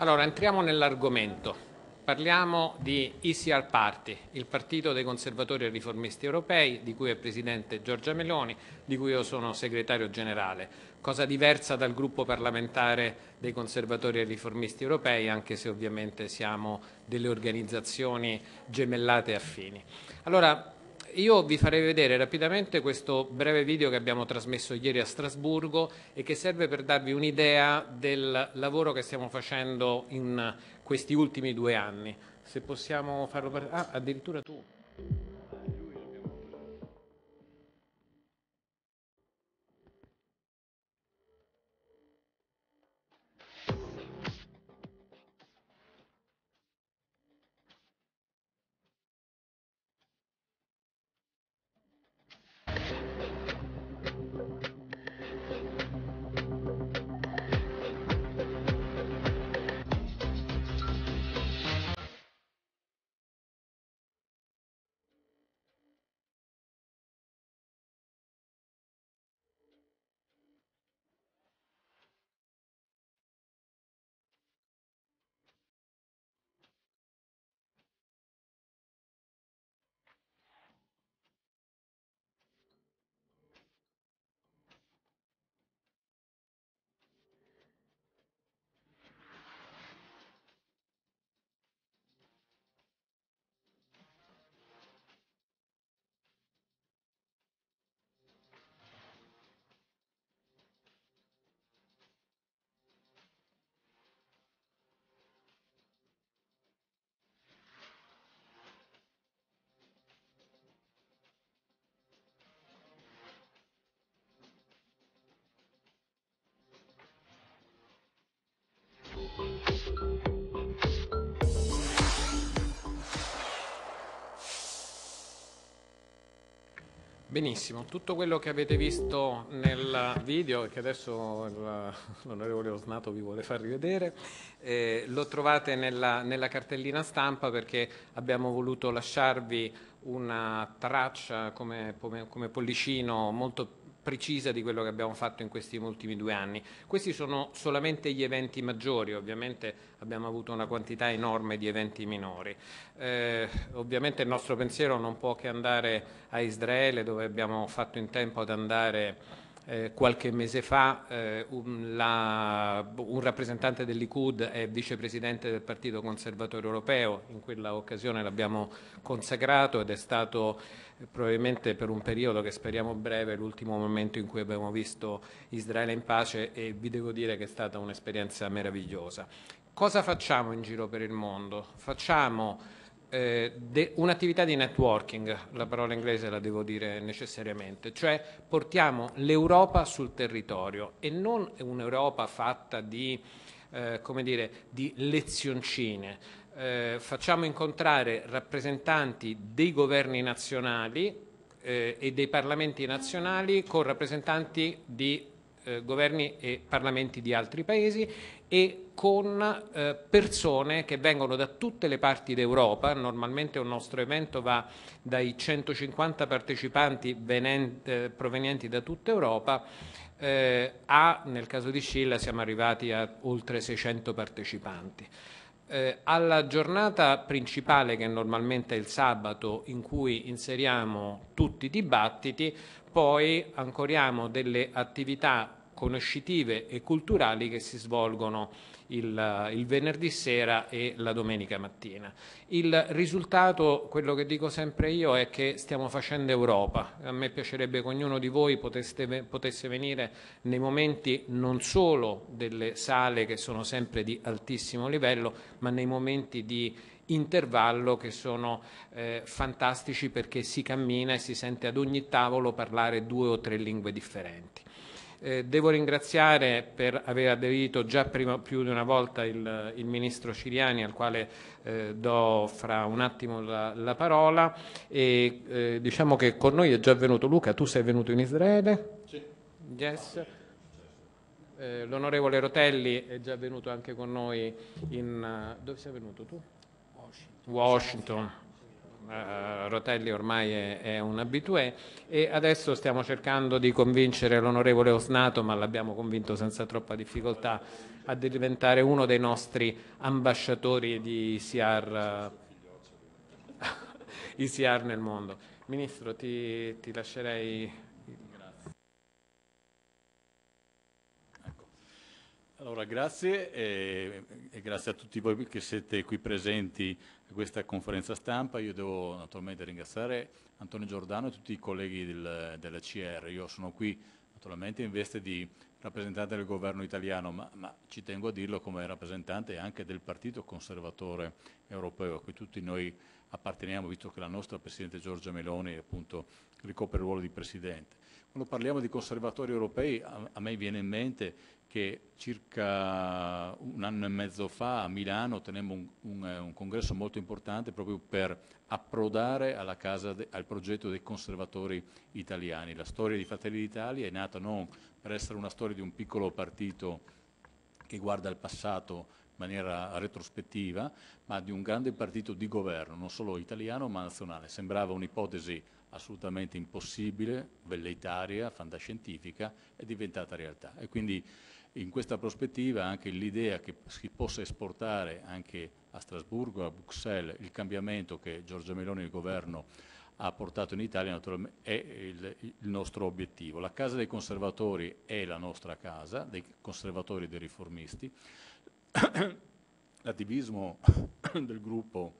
Allora, entriamo nell'argomento. Parliamo di ECR Party, il partito dei conservatori e riformisti europei, di cui è presidente Giorgia Meloni, di cui io sono segretario generale. Cosa diversa dal gruppo parlamentare dei conservatori e riformisti europei, anche se ovviamente siamo delle organizzazioni gemellate e affini. Allora, io vi farei vedere rapidamente questo breve video che abbiamo trasmesso ieri a Strasburgo e che serve per darvi un'idea del lavoro che stiamo facendo in questi ultimi due anni. Se possiamo farlo... Per... Ah, addirittura tu. Benissimo, tutto quello che avete visto nel video e che adesso l'onorevole Osnato vi vuole far rivedere eh, lo trovate nella, nella, cartellina stampa perché abbiamo voluto lasciarvi una traccia come, come, come pollicino molto più precisa di quello che abbiamo fatto in questi ultimi due anni. Questi sono solamente gli eventi maggiori, ovviamente abbiamo avuto una quantità enorme di eventi minori. Eh, ovviamente il nostro pensiero non può che andare a Israele dove abbiamo fatto in tempo ad andare eh, qualche mese fa eh, un, la, un, rappresentante dell'ICUD è vicepresidente del Partito Conservatore Europeo, in quella occasione l'abbiamo consacrato ed è stato eh, probabilmente per un periodo che speriamo breve l'ultimo momento in cui abbiamo visto Israele in pace e vi devo dire che è stata un'esperienza meravigliosa. Cosa facciamo in giro per il mondo? Facciamo eh, un'attività di networking, la parola inglese la devo dire necessariamente, cioè portiamo l'Europa sul territorio e non un'Europa fatta di, eh, dire, di lezioncine. Eh, facciamo incontrare rappresentanti dei governi nazionali eh, e dei parlamenti nazionali con rappresentanti di eh, governi e parlamenti di altri paesi e con eh, persone che vengono da tutte le parti d'Europa, normalmente un nostro evento va dai 150 partecipanti venente, eh, provenienti da tutta Europa eh, a, nel caso di Scilla, siamo arrivati a oltre 600 partecipanti. Eh, alla giornata principale, che normalmente è il sabato, in cui inseriamo tutti i dibattiti, poi ancoriamo delle attività conoscitive e culturali che si svolgono il, il, venerdì sera e la domenica mattina. Il risultato, quello che dico sempre io, è che stiamo facendo Europa. A me piacerebbe che ognuno di voi poteste, potesse venire nei momenti non solo delle sale che sono sempre di altissimo livello, ma nei momenti di intervallo che sono eh, fantastici perché si cammina e si sente ad ogni tavolo parlare due o tre lingue differenti. Eh, devo ringraziare per aver aderito già prima, più di una volta il, il ministro Ciriani al quale eh, do fra un attimo la, la parola e eh, diciamo che con noi è già venuto Luca, tu sei venuto in Israele? Sì. Yes. Eh, l'onorevole Rotelli è già venuto anche con noi in... Eh, dove sei venuto tu? Washington, eh, Rotelli ormai è, è, un abitué e adesso stiamo cercando di convincere l'onorevole Osnato, ma l'abbiamo convinto senza troppa difficoltà, a diventare uno dei nostri ambasciatori di ICR, ICR nel mondo. Ministro, ti, ti lascerei Allora, grazie e, e, grazie a tutti voi che siete qui presenti a questa conferenza stampa. Io devo naturalmente ringraziare Antonio Giordano e tutti i colleghi del, della CR. Io sono qui naturalmente in veste di rappresentante del governo italiano, ma, ma ci tengo a dirlo come rappresentante anche del Partito Conservatore Europeo, a cui tutti noi apparteniamo, visto che la nostra Presidente Giorgia Meloni appunto ricopre il ruolo di Presidente. Quando parliamo di conservatori europei, a, me viene in mente che circa un anno e mezzo fa a Milano tenemmo un, un, eh, un congresso molto importante proprio per approdare de, al progetto dei conservatori italiani. La storia di Fratelli d'Italia è nata non per essere una storia di un piccolo partito che guarda al passato in maniera retrospettiva, ma di un grande partito di governo, non solo italiano ma nazionale. Sembrava un'ipotesi assolutamente impossibile, velleitaria, fantascientifica, è diventata realtà. E quindi in questa prospettiva anche l'idea che si possa esportare anche a Strasburgo, a Bruxelles, il cambiamento che Giorgio Meloni e il governo ha portato in Italia è il, il, nostro obiettivo. La Casa dei Conservatori è la nostra casa, dei conservatori e dei riformisti. L'attivismo del gruppo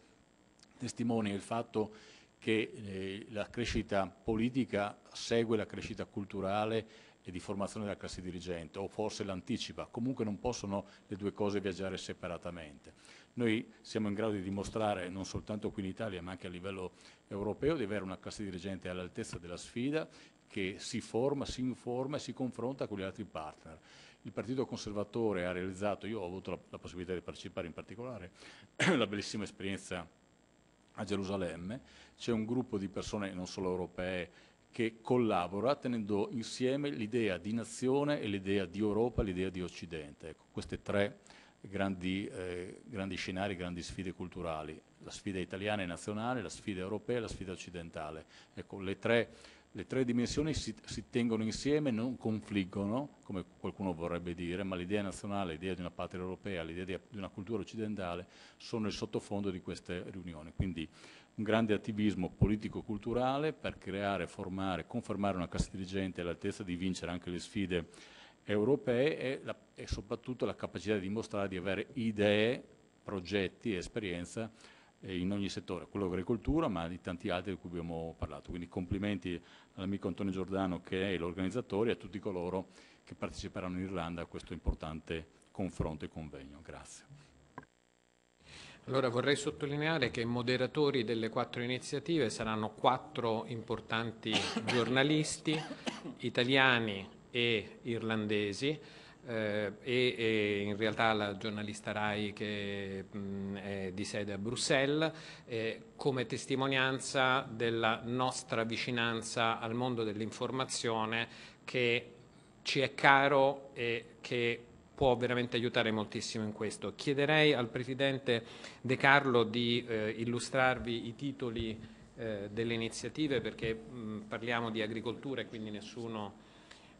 testimonia il fatto che eh, la crescita politica segue la crescita culturale e di formazione della classe dirigente o forse l'anticipa, comunque non possono le due cose viaggiare separatamente. Noi siamo in grado di dimostrare non soltanto qui in Italia ma anche a livello europeo di avere una classe dirigente all'altezza della sfida che si forma, si informa e si confronta con gli altri partner. Il Partito Conservatore ha realizzato, io ho avuto la, la possibilità di partecipare in particolare, la bellissima esperienza a Gerusalemme, c'è un gruppo di persone non solo europee che collabora tenendo insieme l'idea di nazione e l'idea di Europa l'idea di Occidente. Ecco, queste tre grandi, eh, grandi scenari, grandi sfide culturali, la sfida italiana e nazionale, la sfida europea e la sfida occidentale. Ecco, le tre le tre dimensioni si, si, tengono insieme, non confliggono, come qualcuno vorrebbe dire, ma l'idea nazionale, l'idea di una patria europea, l'idea di, di, una cultura occidentale sono il sottofondo di queste riunioni. Quindi un grande attivismo politico-culturale per creare, formare, confermare una classe dirigente all'altezza di vincere anche le sfide europee e, la, e soprattutto la capacità di dimostrare di avere idee, progetti e esperienza eh, in ogni settore, quello dell'agricoltura, ma di tanti altri di cui abbiamo parlato. Quindi complimenti all'amico Antonio Giordano che è l'organizzatore e a tutti coloro che parteciperanno in Irlanda a questo importante confronto e convegno. Grazie. Allora vorrei sottolineare che i moderatori delle quattro iniziative saranno quattro importanti giornalisti italiani e irlandesi eh, e, e, in realtà la giornalista Rai che mh, mm, è di sede a Bruxelles, eh, come testimonianza della nostra vicinanza al mondo dell'informazione che ci è caro e che può veramente aiutare moltissimo in questo. Chiederei al Presidente De Carlo di eh, illustrarvi i titoli eh, delle iniziative perché mh, mm, parliamo di agricoltura e quindi nessuno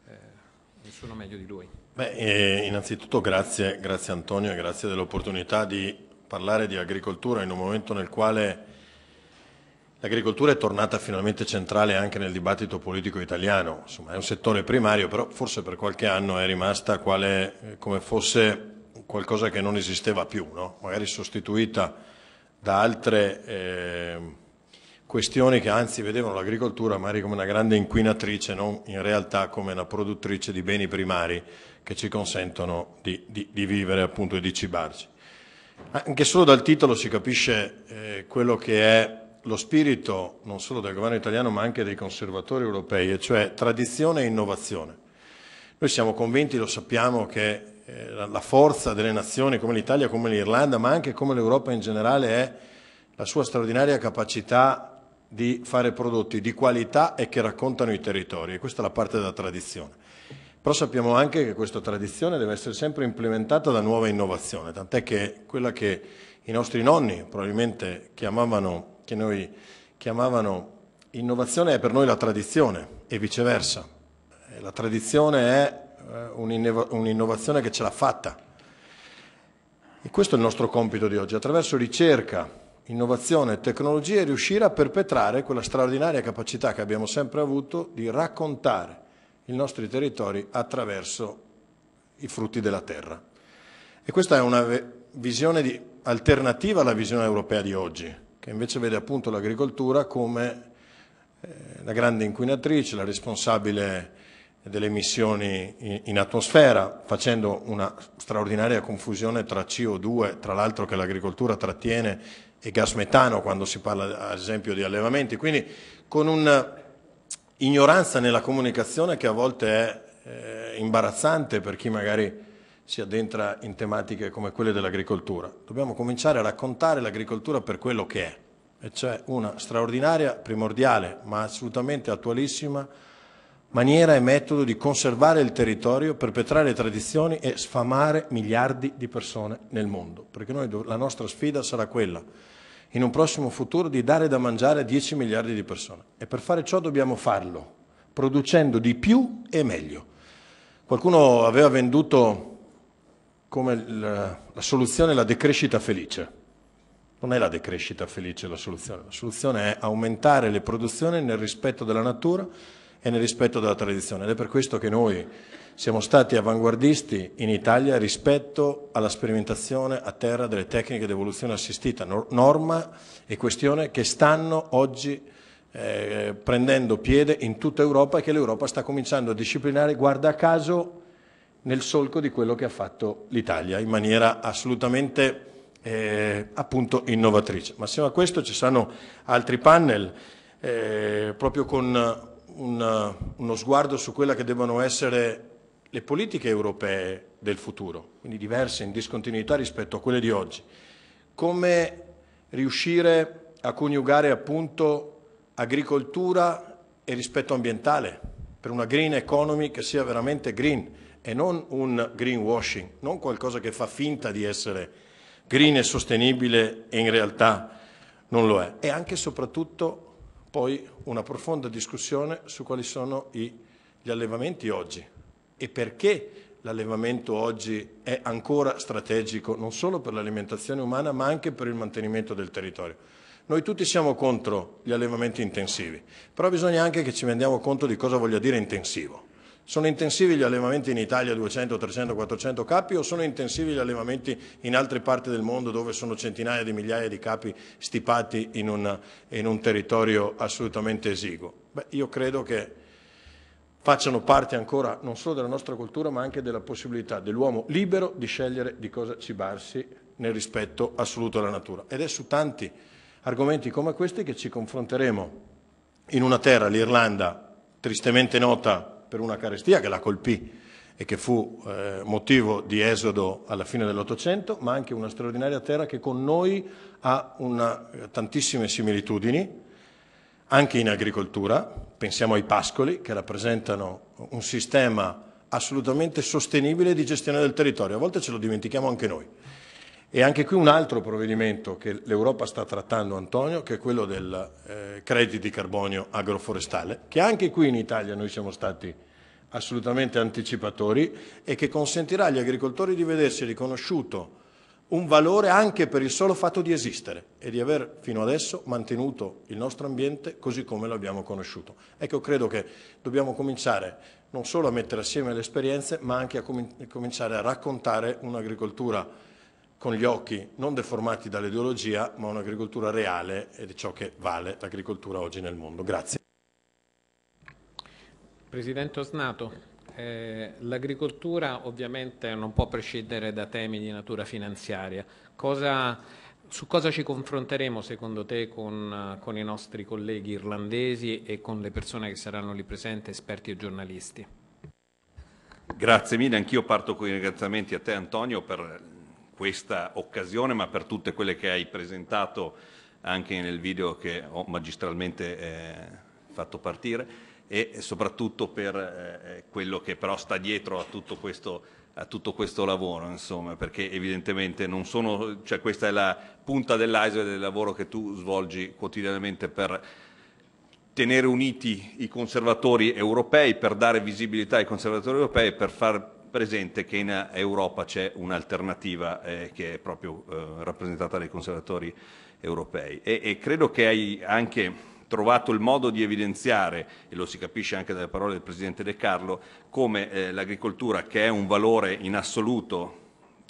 eh, Nessuno meglio di lui. Beh, eh, innanzitutto grazie, grazie Antonio e grazie dell'opportunità di parlare di agricoltura in un momento nel quale l'agricoltura è tornata finalmente centrale anche nel dibattito politico italiano. Insomma, è un settore primario, però forse per qualche anno è rimasta quale, eh, come fosse qualcosa che non esisteva più, no? magari sostituita da altre... Eh, questioni che anzi vedevano l'agricoltura magari come una grande inquinatrice, non in realtà come una produttrice di beni primari che ci consentono di, di, di vivere appunto e di cibarci. Anche solo dal titolo si capisce eh, quello che è lo spirito non solo del governo italiano ma anche dei conservatori europei, e cioè tradizione e innovazione. Noi siamo convinti, lo sappiamo, che eh, la forza delle nazioni come l'Italia, come l'Irlanda, ma anche come l'Europa in generale è la sua straordinaria capacità di fare prodotti di qualità e che raccontano i territori e questa è la parte della tradizione. Però sappiamo anche che questa tradizione deve essere sempre implementata da nuova innovazione, tant'è che quella che i nostri nonni probabilmente chiamavano, che noi chiamavano innovazione è per noi la tradizione e viceversa. Eh, la tradizione è eh, un'innovazione che ce l'ha fatta. E questo è il nostro compito di oggi, attraverso ricerca, innovazione e tecnologia e riuscire a perpetrare quella straordinaria capacità che abbiamo sempre avuto di raccontare i nostri territori attraverso i frutti della terra. E questa è una visione di, alternativa alla visione europea di oggi, che invece vede appunto l'agricoltura come eh, la grande inquinatrice, la responsabile delle emissioni in atmosfera, facendo una straordinaria confusione tra CO2, tra l'altro che l'agricoltura trattiene e gas metano quando si parla ad esempio di allevamenti, quindi con un'ignoranza eh, nella comunicazione che a volte è eh, imbarazzante per chi magari si addentra in tematiche come quelle dell'agricoltura. Dobbiamo cominciare a raccontare l'agricoltura per quello che è, e cioè una straordinaria, primordiale, ma assolutamente attualissima maniera e metodo di conservare il territorio, perpetrare tradizioni e sfamare miliardi di persone nel mondo. Perché noi, la nostra sfida sarà quella, in un prossimo futuro, di dare da mangiare a 10 miliardi di persone. E per fare ciò dobbiamo farlo, producendo di più e meglio. Qualcuno aveva venduto come la, la soluzione la decrescita felice. Non è la decrescita felice la soluzione, la soluzione è aumentare le produzioni nel rispetto della natura e nel rispetto della tradizione. Ed è per questo che noi siamo stati avanguardisti in Italia rispetto alla sperimentazione a terra delle tecniche di evoluzione assistita, norma e questione che stanno oggi eh, prendendo piede in tutta Europa e che l'Europa sta cominciando a disciplinare, guarda caso, nel solco di quello che ha fatto l'Italia in maniera assolutamente eh, appunto innovatrice. Ma assieme a questo ci saranno altri panel eh, proprio con una, uno sguardo su quelle che devono essere le politiche europee del futuro, quindi diverse, in discontinuità rispetto a quelle di oggi. Come riuscire a coniugare appunto agricoltura e rispetto ambientale per una green economy che sia veramente green e non un greenwashing, non qualcosa che fa finta di essere green e sostenibile e in realtà non lo è. E anche e soprattutto poi una profonda discussione su quali sono i, gli allevamenti oggi e perché l'allevamento oggi è ancora strategico non solo per l'alimentazione umana ma anche per il mantenimento del territorio. Noi tutti siamo contro gli allevamenti intensivi, però bisogna anche che ci rendiamo conto di cosa voglia dire intensivo. Sono intensivi gli allevamenti in Italia 200, 300, 400 capi o sono intensivi gli allevamenti in altre parti del mondo dove sono centinaia di migliaia di capi stipati in, una, in un territorio assolutamente esiguo? Beh, io credo che facciano parte ancora non solo della nostra cultura ma anche della possibilità dell'uomo libero di scegliere di cosa cibarsi nel rispetto assoluto alla natura. Ed è su tanti argomenti come questi che ci confronteremo in una terra, l'Irlanda, tristemente nota per una carestia che la colpì e che fu eh, motivo di esodo alla fine dell'Ottocento, ma anche una straordinaria terra che con noi ha una, eh, tantissime similitudini, anche in agricoltura, pensiamo ai pascoli che rappresentano un sistema assolutamente sostenibile di gestione del territorio, a volte ce lo dimentichiamo anche noi. E anche qui un altro provvedimento che l'Europa sta trattando, Antonio, che è quello del eh, credito di carbonio agroforestale, che anche qui in Italia noi siamo stati assolutamente anticipatori e che consentirà agli agricoltori di vedersi riconosciuto un valore anche per il solo fatto di esistere e di aver fino adesso mantenuto il nostro ambiente così come lo abbiamo conosciuto. Ecco, credo che dobbiamo cominciare non solo a mettere assieme le esperienze, ma anche a cominciare a raccontare un'agricoltura con gli occhi non deformati dall'ideologia, ma un'agricoltura reale e di ciò che vale l'agricoltura oggi nel mondo. Grazie. Presidente Osnato, eh, l'agricoltura ovviamente non può prescindere da temi di natura finanziaria. Cosa su cosa ci confronteremo secondo te con, eh, con, i nostri colleghi irlandesi e con le persone che saranno lì presenti, esperti e giornalisti? Grazie mille, anch'io parto con i ringraziamenti a te Antonio per questa occasione, ma per tutte quelle che hai presentato anche nel video che ho magistralmente eh, fatto partire e soprattutto per eh, eh, quello che però sta dietro a tutto questo a tutto questo lavoro, insomma, perché evidentemente non sono, cioè questa è la punta dell'iceberg del lavoro che tu svolgi quotidianamente per tenere uniti i conservatori europei, per dare visibilità ai conservatori europei, per far presente che in Europa c'è un'alternativa eh, che è proprio eh, rappresentata dai conservatori europei e, e, credo che hai anche trovato il modo di evidenziare, e lo si capisce anche dalle parole del Presidente De Carlo, come eh, l'agricoltura, che è un valore in assoluto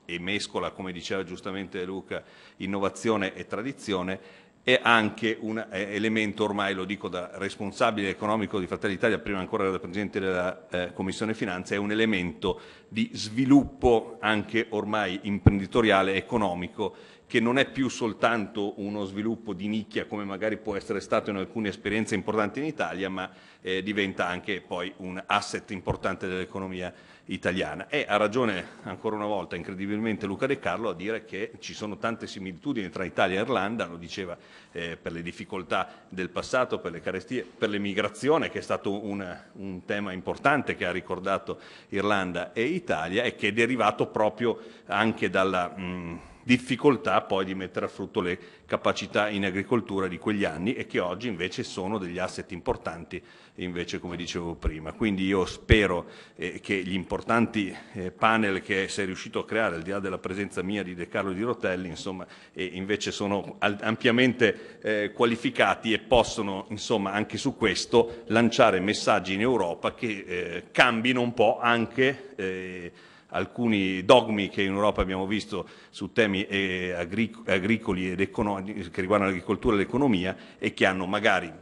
e mescola, come diceva giustamente Luca, innovazione e tradizione, è anche un eh, elemento ormai, lo dico da responsabile economico di Fratelli Italia, prima ancora da Presidente della eh, Commissione Finanze, è un elemento di sviluppo anche ormai imprenditoriale, economico, che non è più soltanto uno sviluppo di nicchia come magari può essere stato in alcune esperienze importanti in Italia, ma eh, diventa anche poi un asset importante dell'economia italiana. E ha ragione ancora una volta, incredibilmente, Luca De Carlo a dire che ci sono tante similitudini tra Italia e Irlanda, lo diceva eh, per le difficoltà del passato, per le carestie, per l'emigrazione, che è stato un, un tema importante che ha ricordato Irlanda e Italia e che è derivato proprio anche dalla... Mh, mm, difficoltà poi di mettere a frutto le capacità in agricoltura di quegli anni e che oggi invece sono degli asset importanti, invece come dicevo prima. Quindi io spero eh, che gli importanti eh, panel che sei riuscito a creare, al di là della presenza mia di De Carlo Di Rotelli, insomma, eh, invece sono ampiamente eh, qualificati e possono insomma, anche su questo lanciare messaggi in Europa che eh, cambino un po' anche eh, alcuni dogmi che in Europa abbiamo visto su temi eh, agric agricoli ed che riguardano l'agricoltura e l'economia e che hanno magari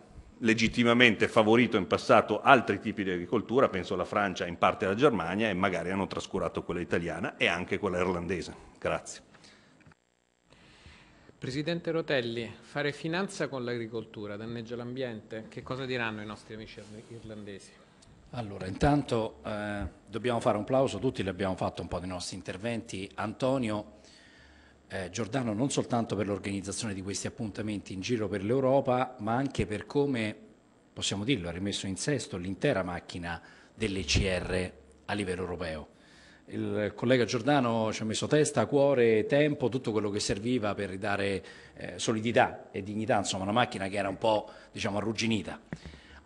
legittimamente favorito in passato altri tipi di agricoltura, penso alla Francia e in parte alla Germania, e magari hanno trascurato quella italiana e anche quella irlandese. Grazie. Presidente Rotelli, fare finanza con l'agricoltura danneggia l'ambiente? Che cosa diranno i nostri amici irlandesi? Allora, intanto eh, dobbiamo fare un applauso, tutti li abbiamo fatto un po' dei nostri interventi. Antonio eh, Giordano, non soltanto per l'organizzazione di questi appuntamenti in giro per l'Europa, ma anche per come, possiamo dirlo, ha rimesso in sesto l'intera macchina dell'ECR a livello europeo. Il collega Giordano ci ha messo testa, cuore, tempo, tutto quello che serviva per ridare eh, solidità e dignità, insomma una macchina che era un po' diciamo, arrugginita.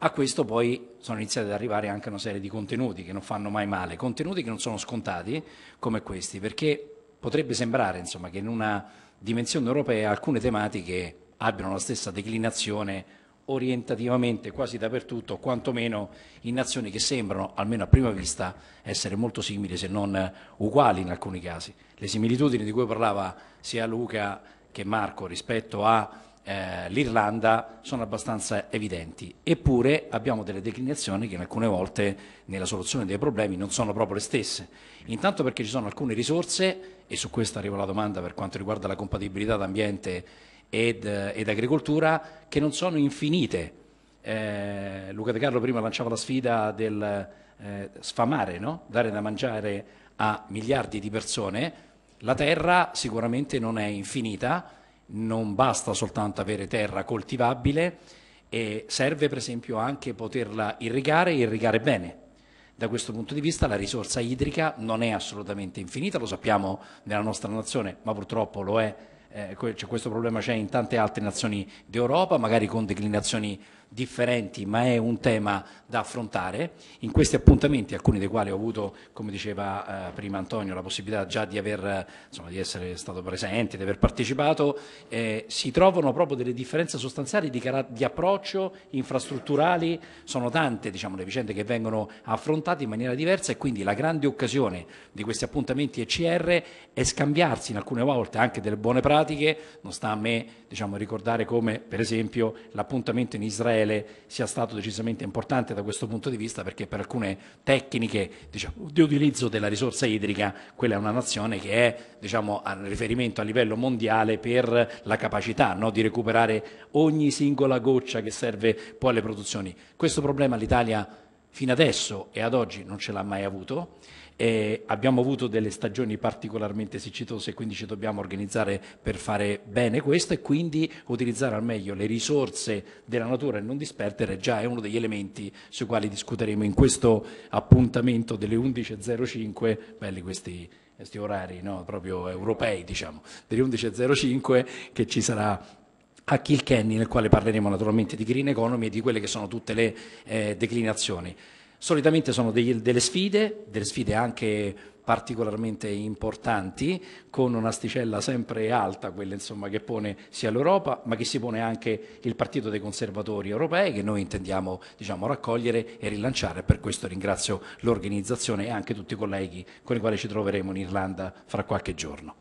A questo poi sono iniziati ad arrivare anche una serie di contenuti che non fanno mai male, contenuti che non sono scontati come questi, perché potrebbe sembrare insomma, che in una dimensione europea alcune tematiche abbiano la stessa declinazione orientativamente quasi dappertutto, quantomeno in nazioni che sembrano, almeno a prima vista, essere molto simili se non uguali in alcuni casi. Le similitudini di cui parlava sia Luca che Marco rispetto a eh, l'Irlanda sono abbastanza evidenti, eppure abbiamo delle declinazioni che alcune volte nella soluzione dei problemi non sono proprio le stesse, intanto perché ci sono alcune risorse e su questo arriva la domanda per quanto riguarda la compatibilità d'ambiente ed, eh, ed agricoltura che non sono infinite. Eh, Luca De Carlo prima lanciava la sfida del eh, sfamare, no? dare da mangiare a miliardi di persone, la terra sicuramente non è infinita, non basta soltanto avere terra coltivabile, serve per esempio anche poterla irrigare e irrigare bene. Da questo punto di vista la risorsa idrica non è assolutamente infinita, lo sappiamo nella nostra nazione, ma purtroppo lo è eh, questo problema c'è in tante altre nazioni d'Europa, magari con declinazioni differenti, ma è un tema da affrontare. In questi appuntamenti, alcuni dei quali ho avuto, come diceva eh, prima Antonio, la possibilità già di, aver, insomma, di essere stato presente, di aver partecipato, eh, si trovano proprio delle differenze sostanziali di, di approccio infrastrutturali, sono tante diciamo, le vicende che vengono affrontate in maniera diversa e quindi la grande occasione di questi appuntamenti ECR è scambiarsi in alcune volte anche delle buone pratiche mediatiche, non sta a me diciamo, ricordare come per esempio l'appuntamento in Israele sia stato decisamente importante da questo punto di vista perché per alcune tecniche diciamo, di utilizzo della risorsa idrica quella è una nazione che è diciamo, a riferimento a livello mondiale per la capacità no, di recuperare ogni singola goccia che serve poi alle produzioni. Questo problema l'Italia fino adesso e ad oggi non ce l'ha mai avuto eh, abbiamo avuto delle stagioni particolarmente siccitose, quindi ci dobbiamo organizzare per fare bene questo e quindi utilizzare al meglio le risorse della natura e non disperdere già è uno degli elementi sui quali discuteremo in questo appuntamento delle 11.05, belli questi questi orari no? proprio europei, diciamo, delle 11.05 che ci sarà a Kilkenny nel quale parleremo naturalmente di green economy e di quelle che sono tutte le eh, declinazioni. Solitamente sono dei, delle sfide, delle sfide anche particolarmente importanti, con un'asticella sempre alta, quella insomma, che pone sia l'Europa, ma che si pone anche il Partito dei Conservatori Europei, che noi intendiamo diciamo, raccogliere e rilanciare. Per questo ringrazio l'organizzazione e anche tutti i colleghi con i quali ci troveremo in Irlanda fra qualche giorno.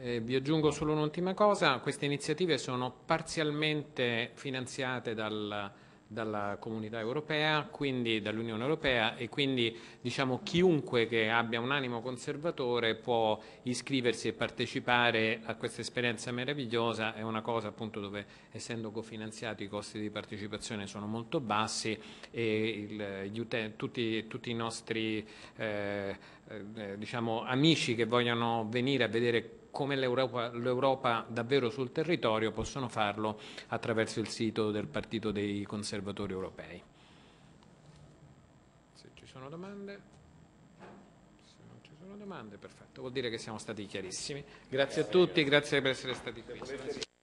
Eh, vi aggiungo solo un'ultima cosa, queste iniziative sono parzialmente finanziate dal, dalla comunità europea, quindi dall'Unione Europea e quindi diciamo, chiunque che abbia un animo conservatore può iscriversi e partecipare a questa esperienza meravigliosa, è una cosa appunto dove essendo cofinanziati i costi di partecipazione sono molto bassi e il, tutti, tutti, i nostri eh, eh, diciamo, amici che vogliono venire a vedere come l'Europa davvero sul territorio possono farlo attraverso il sito del Partito dei Conservatori Europei. Se ci sono domande, se non ci sono domande, perfetto, vuol dire che siamo stati chiarissimi. Grazie a tutti, grazie per essere stati qui.